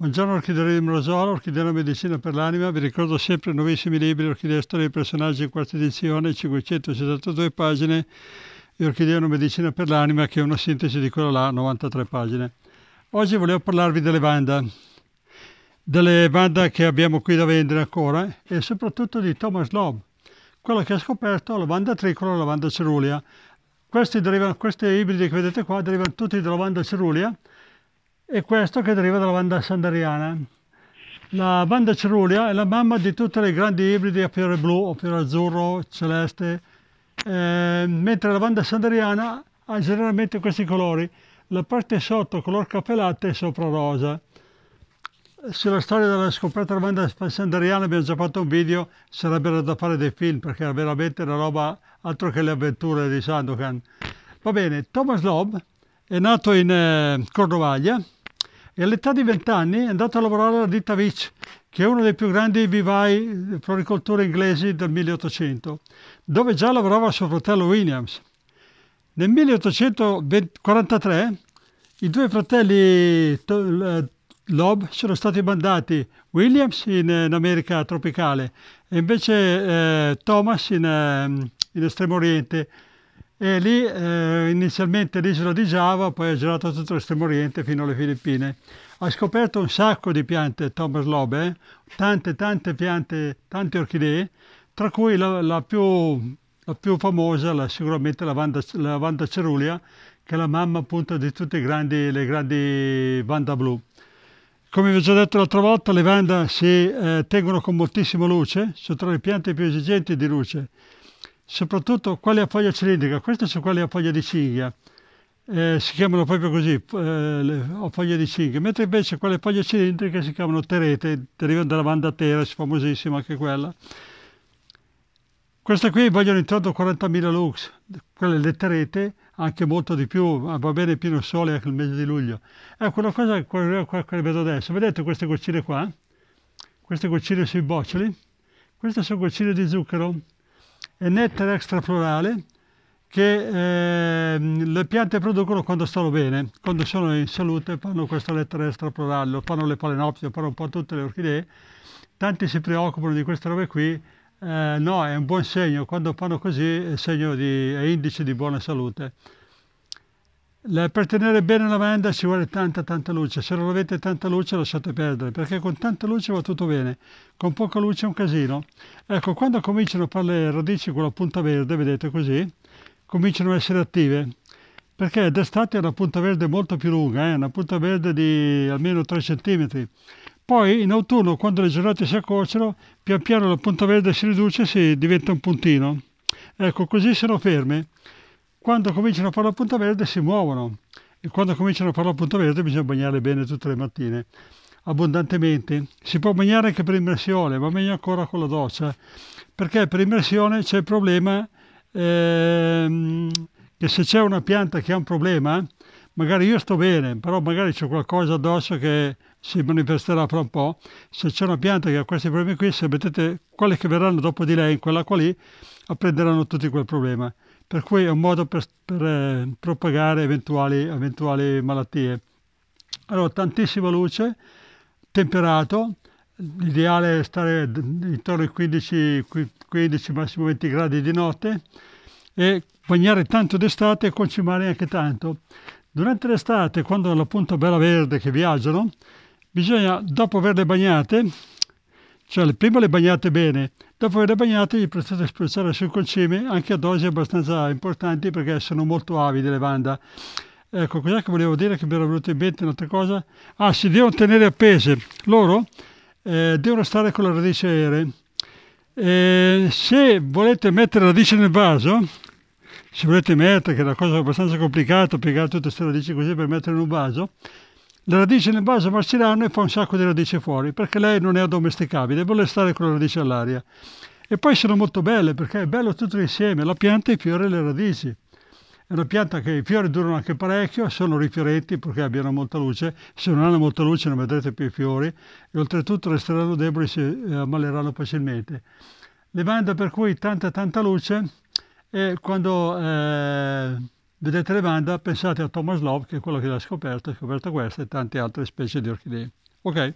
Buongiorno Orchidea di Mrosolo, Orchidea della Medicina per l'Anima, vi ricordo sempre i nuovissimi libri Orchidea Storia dei Personaggi, quarta edizione, 572 pagine e Orchidea una Medicina per l'Anima che è una sintesi di quella là, 93 pagine. Oggi volevo parlarvi delle banda, delle banda che abbiamo qui da vendere ancora e soprattutto di Thomas Lobb, quello che ha scoperto la banda tricola e la banda cerulea. Questi, derivano, questi ibridi che vedete qua derivano tutti dalla banda cerulea e questo che deriva dalla banda sandariana. La banda cerulia è la mamma di tutte le grandi ibridi a fiore blu, a fiore azzurro, celeste, eh, mentre la banda sandariana ha generalmente questi colori, la parte sotto color caffè latte e sopra rosa. Sulla storia della scoperta della banda sandariana abbiamo già fatto un video, sarebbero da fare dei film perché è veramente una roba altro che le avventure di Sandokan. Va bene, Thomas Lobb è nato in eh, Cordovaglia, e all'età di 20 anni è andato a lavorare alla ditta Vich, che è uno dei più grandi vivai floricoltura inglesi del 1800, dove già lavorava suo fratello Williams. Nel 1843 i due fratelli Loeb sono stati mandati Williams in, in America tropicale e invece eh, Thomas in, in Estremo Oriente e lì eh, inizialmente l'isola di Giava, poi ha girato tutto l'estremo oriente fino alle Filippine. Ha scoperto un sacco di piante Thomas Lobe, eh? tante tante piante, tante orchidee, tra cui la, la, più, la più, famosa, la, sicuramente la Vanda, la Vanda Cerulia, che è la mamma appunto di tutte grandi, le grandi Vanda blu. Come vi ho già detto l'altra volta, le Vanda si eh, tengono con moltissima luce, sono tra le piante più esigenti di luce soprattutto quelle a foglia cilindrica, queste sono quelle a foglia di cinghia, eh, si chiamano proprio così, eh, foglia di cinghia, mentre invece quelle a foglia cilindrica si chiamano terete, derivano dalla banda teres, famosissima anche quella. Queste qui vogliono intorno a 40.000 lux, quelle le terete, anche molto di più, va bene pieno sole anche il mese di luglio. Ecco una cosa che vedo adesso, vedete queste goccine qua? Queste goccine sui boccioli? Queste sono goccine di zucchero e nettare extraflorale che eh, le piante producono quando stanno bene, quando sono in salute fanno questo lettere extraflorale, lo fanno le palenopsie, lo fanno un po' tutte le orchidee, tanti si preoccupano di queste robe qui, eh, no, è un buon segno, quando fanno così è, segno di, è indice di buona salute per tenere bene la lavanda ci vuole tanta tanta luce, se non avete tanta luce lasciate perdere, perché con tanta luce va tutto bene, con poca luce è un casino. Ecco, quando cominciano a fare le radici con la punta verde, vedete così, cominciano a essere attive, perché d'estate è una punta verde molto più lunga, è eh? una punta verde di almeno 3 cm. Poi in autunno, quando le giornate si accorciano, pian piano la punta verde si riduce e si diventa un puntino. Ecco, così sono ferme. Quando cominciano a fare la punta verde si muovono e quando cominciano a fare la punta verde bisogna bagnare bene tutte le mattine, abbondantemente. Si può bagnare anche per immersione, ma meglio ancora con la doccia, perché per immersione c'è il problema ehm, che se c'è una pianta che ha un problema, magari io sto bene, però magari c'è qualcosa addosso che si manifesterà fra un po'. Se c'è una pianta che ha questi problemi qui, se mettete quelle che verranno dopo di lei in quell'acqua lì, apprenderanno tutti quel problema per cui è un modo per, per eh, propagare eventuali, eventuali malattie. Allora, tantissima luce, temperato, l'ideale è stare intorno ai 15, 15 massimo 20 gradi di notte e bagnare tanto d'estate e concimare anche tanto. Durante l'estate, quando hanno la punta bella verde che viaggiano, bisogna, dopo averle bagnate, cioè, prima le bagnate bene, dopo averle bagnate gli potete spruzzare sul concime anche a dosi abbastanza importanti perché sono molto avide le banda. Ecco, cos'è che volevo dire che mi era venuto in mente un'altra cosa? Ah, si devono tenere appese. Loro eh, devono stare con la radice aerea. Eh, se volete mettere la radice nel vaso, se volete mettere, che è una cosa abbastanza complicata, piegare tutte queste radici così per mettere in un vaso, le radici nel vaso marciranno e fa un sacco di radici fuori, perché lei non è addomesticabile, vuole stare con le radici all'aria. E poi sono molto belle, perché è bello tutto insieme, la pianta, i fiori e le radici. È una pianta che i fiori durano anche parecchio, sono rifiorenti perché abbiano molta luce, se non hanno molta luce non vedrete più i fiori e oltretutto resteranno deboli e si eh, ammaleranno facilmente. Levanda per cui tanta tanta luce e quando... Eh, Vedete le banda, pensate a Thomas Love, che è quello che l'ha scoperto, ha scoperto questa e tante altre specie di orchidee. Ok?